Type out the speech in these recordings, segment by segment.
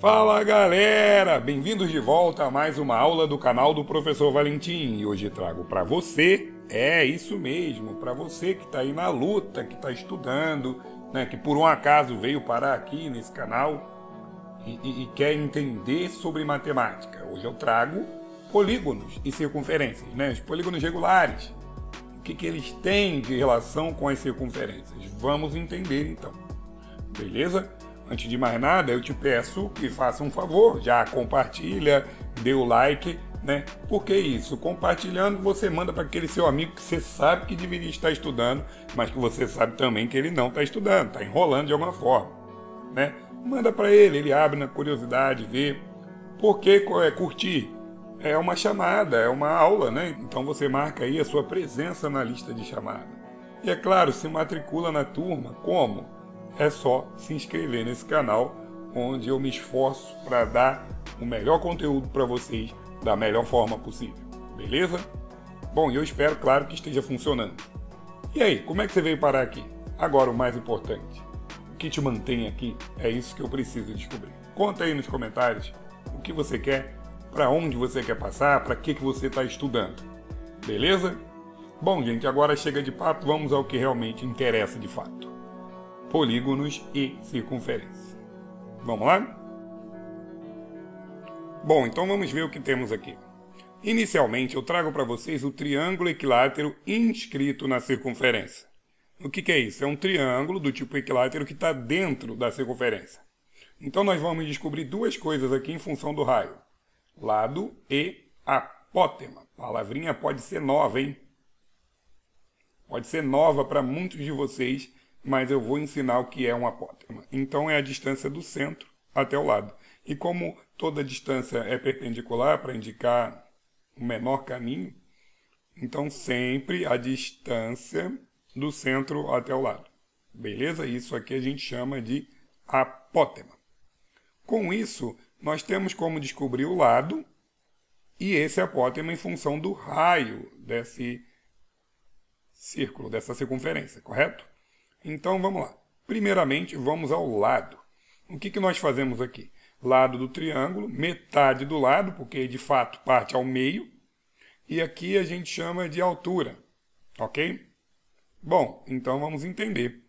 Fala galera, bem-vindos de volta a mais uma aula do canal do Professor Valentim. E hoje trago para você, é isso mesmo, para você que está aí na luta, que está estudando, né, que por um acaso veio parar aqui nesse canal e, e, e quer entender sobre matemática. Hoje eu trago polígonos e circunferências, né, os polígonos regulares que, que eles têm de relação com as circunferências. Vamos entender então. Beleza? Antes de mais nada, eu te peço que faça um favor, já compartilha, dê o like, né? Porque isso, compartilhando, você manda para aquele seu amigo que você sabe que deveria estar estudando, mas que você sabe também que ele não está estudando, está enrolando de alguma forma, né? Manda para ele, ele abre na curiosidade, vê. Por que é, curtir? é uma chamada, é uma aula, né? Então você marca aí a sua presença na lista de chamada. E é claro, se matricula na turma, como? É só se inscrever nesse canal onde eu me esforço para dar o melhor conteúdo para vocês da melhor forma possível. Beleza? Bom, eu espero, claro, que esteja funcionando. E aí, como é que você veio parar aqui? Agora o mais importante. O que te mantém aqui? É isso que eu preciso descobrir. Conta aí nos comentários o que você quer para onde você quer passar, para que, que você está estudando. Beleza? Bom, gente, agora chega de papo, vamos ao que realmente interessa de fato: polígonos e circunferência. Vamos lá? Bom, então vamos ver o que temos aqui. Inicialmente, eu trago para vocês o triângulo equilátero inscrito na circunferência. O que, que, é isso? É um triângulo do tipo equilátero que está dentro da circunferência. Então, nós vamos descobrir duas coisas aqui em função do raio lado e apótema. Palavrinha pode ser nova, hein? Pode ser nova para muitos de vocês, mas eu vou ensinar o que é um apótema. Então é a distância do centro até o lado. E como toda distância é perpendicular para indicar o menor caminho, então sempre a distância do centro até o lado. Beleza? Isso aqui a gente chama de apótema. Com isso, nós temos como descobrir o lado, e esse apótema em função do raio desse círculo, dessa circunferência, correto? Então vamos lá. Primeiramente, vamos ao lado. O que, que nós fazemos aqui? Lado do triângulo, metade do lado, porque de fato parte ao meio, e aqui a gente chama de altura, ok? Bom, então vamos entender.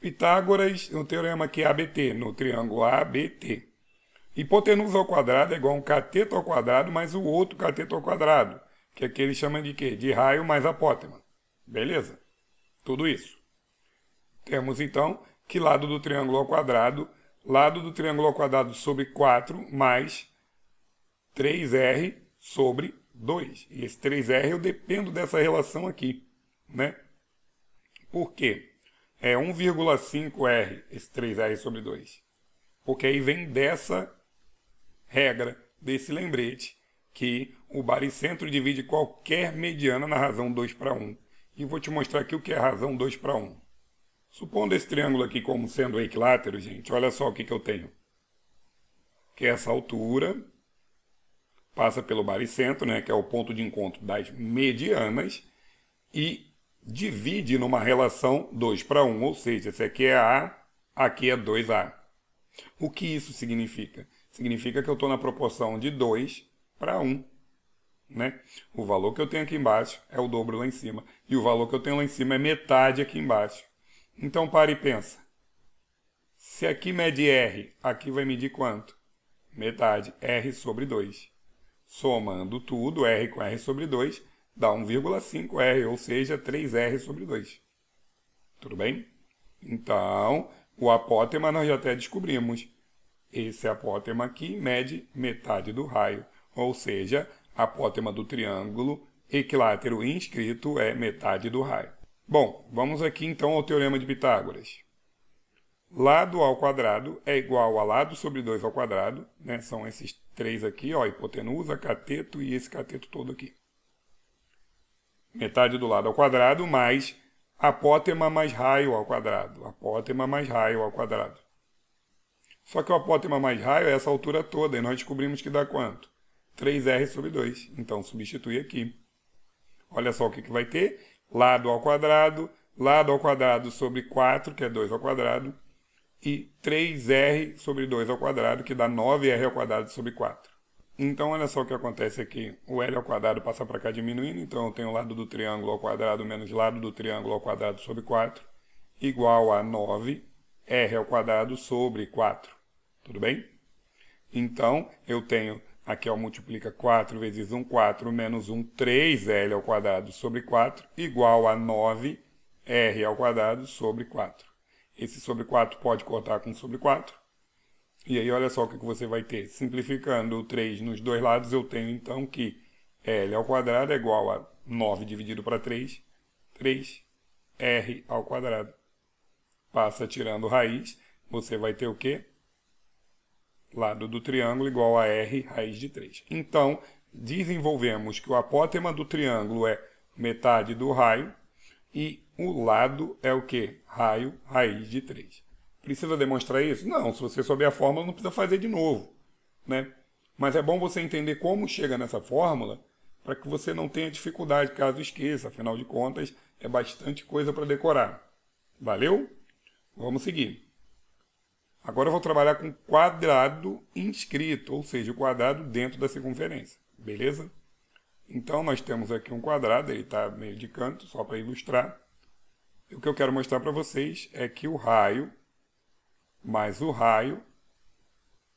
Pitágoras, o teorema que é ABT, no triângulo ABT. Hipotenusa ao quadrado é igual a um cateto ao quadrado mais o outro cateto ao quadrado, que aqui ele chama de quê? De raio mais apótema. Beleza? Tudo isso. Temos então que lado do triângulo ao quadrado, lado do triângulo ao quadrado sobre 4 mais 3r sobre 2. E esse 3r eu dependo dessa relação aqui, né? Por quê? É 1,5r, esse 3r sobre 2. Porque aí vem dessa Regra desse lembrete que o baricentro divide qualquer mediana na razão 2 para 1. E vou te mostrar aqui o que é a razão 2 para 1. Supondo esse triângulo aqui como sendo equilátero, gente, olha só o que, que eu tenho. Que essa altura passa pelo baricentro, né, que é o ponto de encontro das medianas, e divide numa relação 2 para 1, ou seja, esse aqui é A, aqui é 2A. O que isso significa? significa que eu estou na proporção de 2 para 1. Né? O valor que eu tenho aqui embaixo é o dobro lá em cima. E o valor que eu tenho lá em cima é metade aqui embaixo. Então para e pensa. Se aqui mede R, aqui vai medir quanto? Metade, R sobre 2. Somando tudo, R com R sobre 2, dá 1,5R, ou seja, 3R sobre 2. Tudo bem? Então, o apótema nós já até descobrimos. Esse apótema aqui mede metade do raio, ou seja, apótema do triângulo equilátero inscrito é metade do raio. Bom, vamos aqui então ao Teorema de Pitágoras. Lado ao quadrado é igual a lado sobre 2 ao quadrado, né? são esses três aqui, ó, hipotenusa, cateto e esse cateto todo aqui. Metade do lado ao quadrado mais apótema mais raio ao quadrado, apótema mais raio ao quadrado. Só que o apótema mais raio é essa altura toda, e nós descobrimos que dá quanto? 3R sobre 2. Então, substitui aqui. Olha só o que, que vai ter. Lado ao quadrado, lado ao quadrado sobre 4, que é 2 ao quadrado, e 3R sobre 2 ao quadrado, que dá 9R ao quadrado sobre 4. Então, olha só o que acontece aqui. O L ao quadrado passa para cá diminuindo, então eu tenho lado do triângulo ao quadrado menos lado do triângulo ao quadrado sobre 4, igual a 9R ao quadrado sobre 4. Tudo bem? Então, eu tenho aqui ó, multiplica 4 vezes 1, 4, menos 1, 3L ao quadrado sobre 4, igual a 9R ao quadrado sobre 4. Esse sobre 4 pode cortar com sobre 4. E aí, olha só o que você vai ter. Simplificando o 3 nos dois lados, eu tenho então que L ao quadrado é igual a 9 dividido para 3, 3, R ao quadrado. Passa tirando raiz, você vai ter o quê? lado do triângulo igual a R raiz de 3. Então, desenvolvemos que o apótema do triângulo é metade do raio e o lado é o que? Raio raiz de 3. Precisa demonstrar isso? Não, se você souber a fórmula não precisa fazer de novo. Né? Mas é bom você entender como chega nessa fórmula para que você não tenha dificuldade caso esqueça, afinal de contas é bastante coisa para decorar. Valeu? Vamos seguir. Agora eu vou trabalhar com quadrado inscrito, ou seja, o quadrado dentro da circunferência, beleza? Então nós temos aqui um quadrado, ele está meio de canto, só para ilustrar. E o que eu quero mostrar para vocês é que o raio mais o raio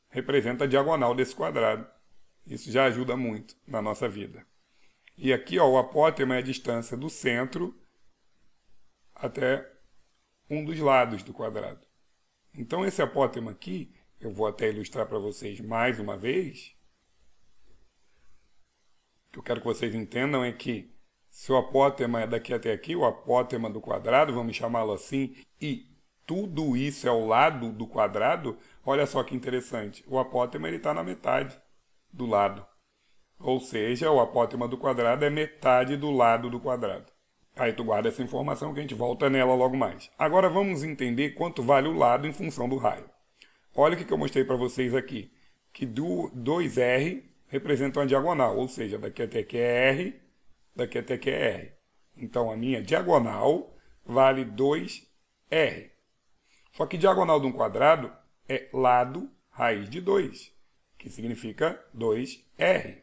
representa a diagonal desse quadrado. Isso já ajuda muito na nossa vida. E aqui ó, o apótema é a distância do centro até um dos lados do quadrado. Então esse apótema aqui, eu vou até ilustrar para vocês mais uma vez. O que eu quero que vocês entendam é que se o apótema é daqui até aqui, o apótema do quadrado, vamos chamá-lo assim, e tudo isso é o lado do quadrado, olha só que interessante, o apótema está na metade do lado. Ou seja, o apótema do quadrado é metade do lado do quadrado. Aí tu guarda essa informação que a gente volta nela logo mais. Agora vamos entender quanto vale o lado em função do raio. Olha o que eu mostrei para vocês aqui, que do 2R representa uma diagonal, ou seja, daqui até que é R, daqui até que é R. Então a minha diagonal vale 2R. Só que diagonal de um quadrado é lado raiz de 2, que significa 2R.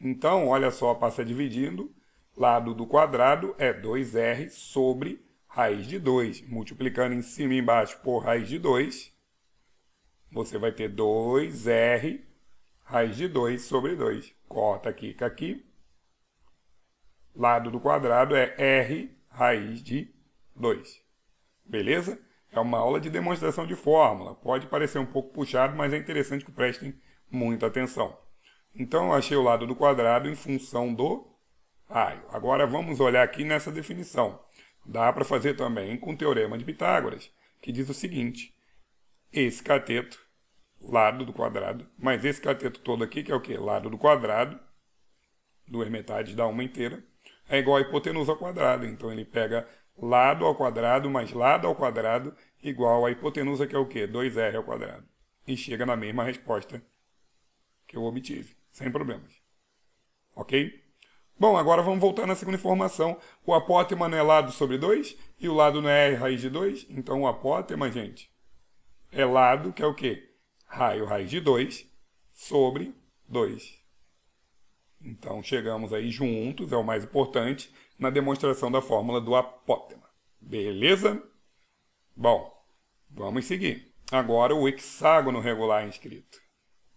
Então, olha só, passa dividindo, lado do quadrado é 2r sobre raiz de 2. Multiplicando em cima e embaixo por raiz de 2, você vai ter 2r raiz de 2 sobre 2. Corta aqui com aqui. Lado do quadrado é r raiz de 2. Beleza? É uma aula de demonstração de fórmula. Pode parecer um pouco puxado, mas é interessante que prestem muita atenção. Então, eu achei o lado do quadrado em função do ah, agora vamos olhar aqui nessa definição. Dá para fazer também com o teorema de Pitágoras, que diz o seguinte: esse cateto, lado do quadrado, mais esse cateto todo aqui, que é o quê? Lado do quadrado, duas metades dá uma inteira, é igual a hipotenusa ao quadrado. Então ele pega lado ao quadrado mais lado ao quadrado igual a hipotenusa, que é o quê? 2r ao quadrado. E chega na mesma resposta que eu obtive, sem problemas. Ok? Bom, agora vamos voltar na segunda informação. O apótema não é lado sobre 2 e o lado não é R raiz de 2. Então o apótema, gente, é lado, que é o quê? Raio raiz de 2 sobre 2. Então chegamos aí juntos, é o mais importante, na demonstração da fórmula do apótema. Beleza? Bom, vamos seguir. Agora o hexágono regular inscrito.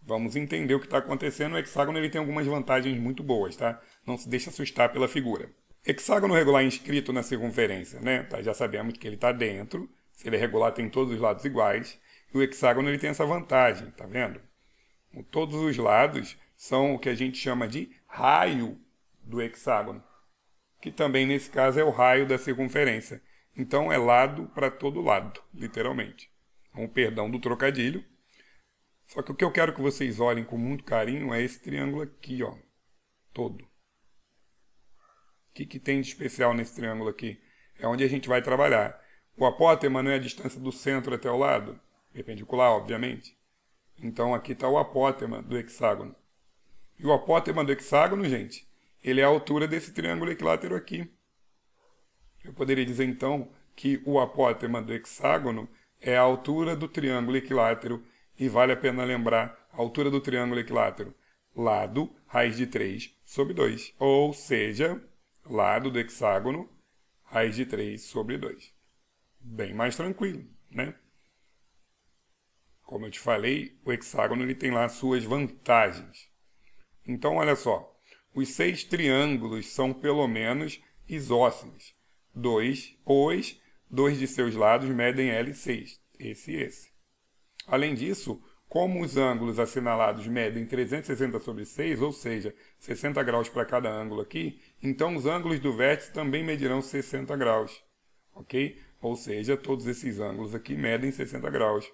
Vamos entender o que está acontecendo. O hexágono ele tem algumas vantagens muito boas, tá? Não se deixe assustar pela figura. Hexágono regular inscrito na circunferência, né? Tá, já sabemos que ele está dentro. Se ele é regular, tem todos os lados iguais. E o hexágono ele tem essa vantagem, tá vendo? Todos os lados são o que a gente chama de raio do hexágono, que também nesse caso é o raio da circunferência. Então é lado para todo lado, literalmente. Um perdão do trocadilho, só que o que eu quero que vocês olhem com muito carinho é esse triângulo aqui, ó, todo. O que, que tem de especial nesse triângulo aqui? É onde a gente vai trabalhar. O apótema não é a distância do centro até o lado, perpendicular, obviamente. Então aqui está o apótema do hexágono. E o apótema do hexágono, gente, ele é a altura desse triângulo equilátero aqui. Eu poderia dizer, então, que o apótema do hexágono é a altura do triângulo equilátero e vale a pena lembrar a altura do triângulo equilátero. Lado, raiz de 3 sobre 2. Ou seja, lado do hexágono, raiz de 3 sobre 2. Bem mais tranquilo, né? Como eu te falei, o hexágono ele tem lá suas vantagens. Então, olha só. Os seis triângulos são, pelo menos, isósceles. Dois, pois dois de seus lados medem L6, esse e esse. Além disso, como os ângulos assinalados medem 360 sobre 6, ou seja, 60 graus para cada ângulo aqui, então os ângulos do vértice também medirão 60 graus, ok? Ou seja, todos esses ângulos aqui medem 60 graus.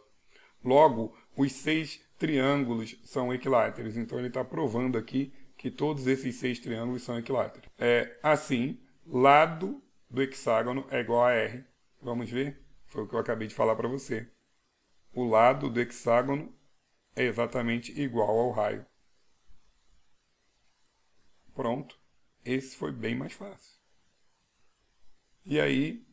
Logo, os seis triângulos são equiláteros, então ele está provando aqui que todos esses seis triângulos são equiláteros. É, assim, lado do hexágono é igual a R. Vamos ver? Foi o que eu acabei de falar para você o lado do hexágono é exatamente igual ao raio. Pronto, esse foi bem mais fácil. E aí,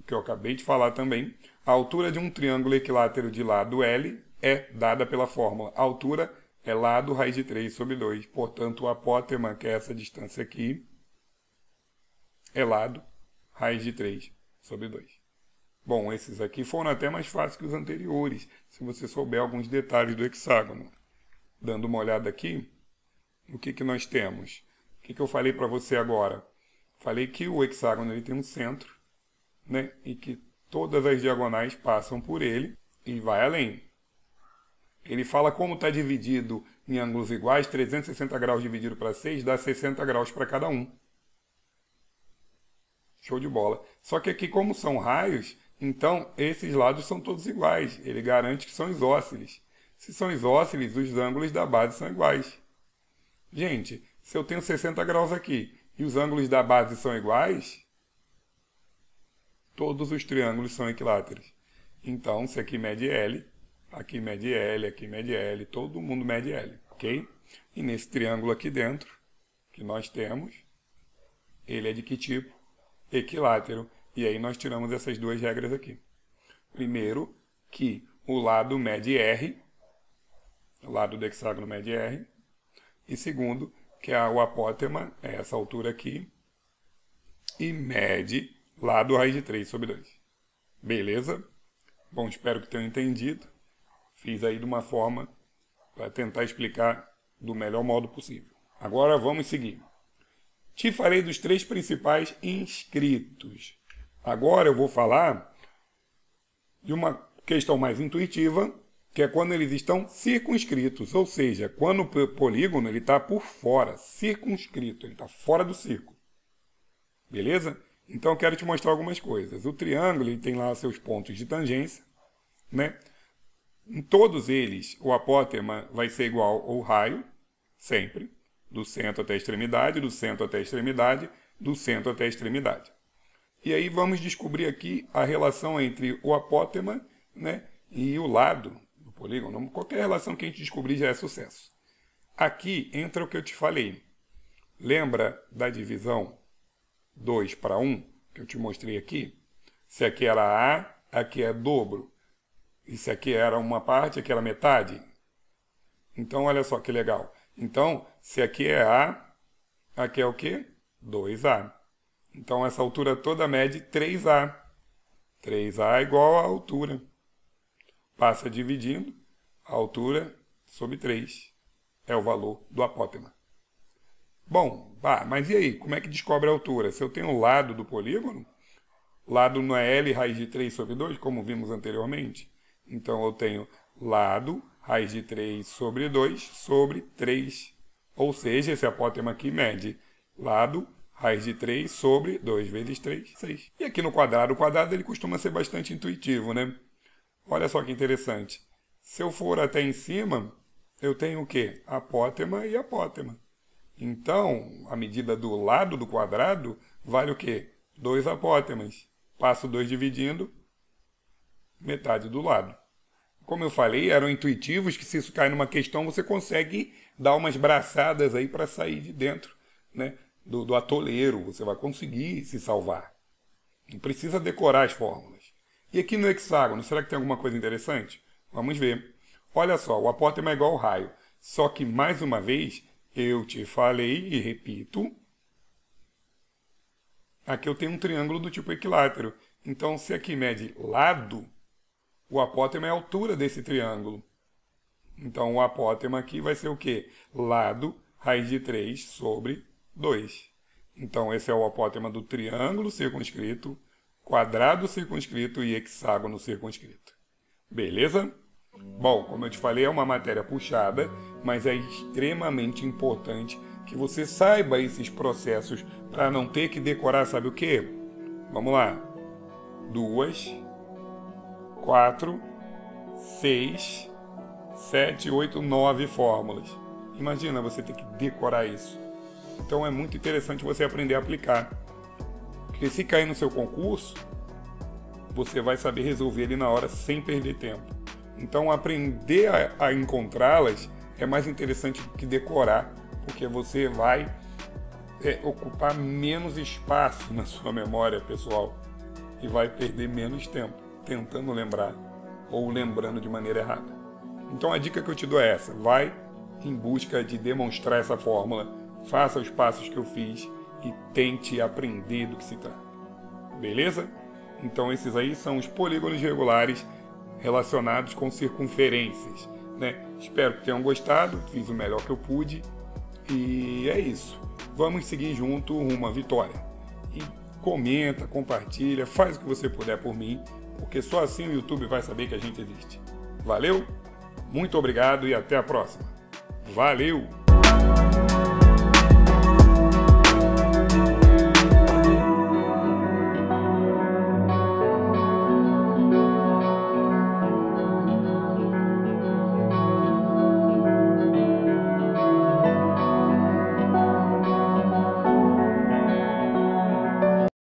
o que eu acabei de falar também, a altura de um triângulo equilátero de lado L é dada pela fórmula. A altura é lado raiz de 3 sobre 2. Portanto, o apótema, que é essa distância aqui, é lado raiz de 3 sobre 2. Bom, esses aqui foram até mais fáceis que os anteriores, se você souber alguns detalhes do hexágono. Dando uma olhada aqui, o que, que nós temos? O que, que eu falei para você agora? Falei que o hexágono ele tem um centro, né? E que todas as diagonais passam por ele e vai além. Ele fala como está dividido em ângulos iguais, 360 graus dividido para 6 dá 60 graus para cada um. Show de bola. Só que aqui, como são raios, então, esses lados são todos iguais, ele garante que são isósceles. Se são isósceles, os ângulos da base são iguais. Gente, se eu tenho 60 graus aqui e os ângulos da base são iguais, todos os triângulos são equiláteros. Então, se aqui mede L, aqui mede L, aqui mede L, todo mundo mede L, ok? E nesse triângulo aqui dentro, que nós temos, ele é de que tipo? Equilátero. E aí nós tiramos essas duas regras aqui. Primeiro, que o lado mede R, o lado do hexágono mede R. E segundo, que a, o apótema é essa altura aqui e mede lado raiz de 3 sobre 2. Beleza? Bom, espero que tenham entendido. Fiz aí de uma forma para tentar explicar do melhor modo possível. Agora vamos seguir. Te farei dos três principais inscritos. Agora eu vou falar de uma questão mais intuitiva, que é quando eles estão circunscritos, ou seja, quando o polígono ele está por fora, circunscrito, ele está fora do círculo. Beleza? Então eu quero te mostrar algumas coisas. O triângulo ele tem lá seus pontos de tangência, né? Em todos eles, o apótema vai ser igual ao raio, sempre, do centro até a extremidade, do centro até a extremidade, do centro até a extremidade. E aí vamos descobrir aqui a relação entre o apótema né, e o lado do polígono. Qualquer relação que a gente descobrir já é sucesso. Aqui entra o que eu te falei. Lembra da divisão 2 para 1 que eu te mostrei aqui? Se aqui era A, aqui é dobro. E se aqui era uma parte, aqui era metade. Então, olha só que legal. Então, se aqui é A, aqui é o quê? 2A. Então essa altura toda mede 3A. 3A é igual à altura. Passa dividindo a altura sobre 3. É o valor do apótema. Bom, ah, mas e aí? Como é que descobre a altura? Se eu tenho o lado do polígono, lado não é L raiz de 3 sobre 2, como vimos anteriormente? Então eu tenho lado raiz de 3 sobre 2 sobre 3. Ou seja, esse apótema aqui mede lado Raiz de 3 sobre 2 vezes 3, 6. E aqui no quadrado, o quadrado ele costuma ser bastante intuitivo, né? Olha só que interessante. Se eu for até em cima, eu tenho o quê? Apótema e apótema. Então, a medida do lado do quadrado vale o quê? 2 apótemas. Passo 2 dividindo, metade do lado. Como eu falei, eram intuitivos que se isso cai numa questão, você consegue dar umas braçadas aí para sair de dentro, né? do, do atoleiro, você vai conseguir se salvar. Não precisa decorar as fórmulas. E aqui no hexágono, será que tem alguma coisa interessante? Vamos ver. Olha só, o apótema é igual ao raio. Só que, mais uma vez, eu te falei e repito. Aqui eu tenho um triângulo do tipo equilátero. Então, se aqui mede lado, o apótema é a altura desse triângulo. Então, o apótema aqui vai ser o quê? Lado, raiz de 3, sobre 2. Então, esse é o apótema do triângulo circunscrito, quadrado circunscrito e hexágono circunscrito. Beleza? Bom, como eu te falei, é uma matéria puxada, mas é extremamente importante que você saiba esses processos para não ter que decorar, sabe o que? Vamos lá. 2, quatro, seis, sete, oito, nove fórmulas. Imagina você ter que decorar isso. Então é muito interessante você aprender a aplicar. Porque se cair no seu concurso, você vai saber resolver ele na hora sem perder tempo. Então aprender a, a encontrá-las é mais interessante do que decorar, porque você vai é, ocupar menos espaço na sua memória pessoal e vai perder menos tempo tentando lembrar ou lembrando de maneira errada. Então a dica que eu te dou é essa: vai em busca de demonstrar essa fórmula faça os passos que eu fiz e tente aprender do que se trata. Beleza? Então esses aí são os polígonos regulares relacionados com circunferências. Né? Espero que tenham gostado, fiz o melhor que eu pude e é isso. Vamos seguir junto rumo à vitória. E comenta, compartilha, faz o que você puder por mim, porque só assim o YouTube vai saber que a gente existe. Valeu? Muito obrigado e até a próxima. Valeu!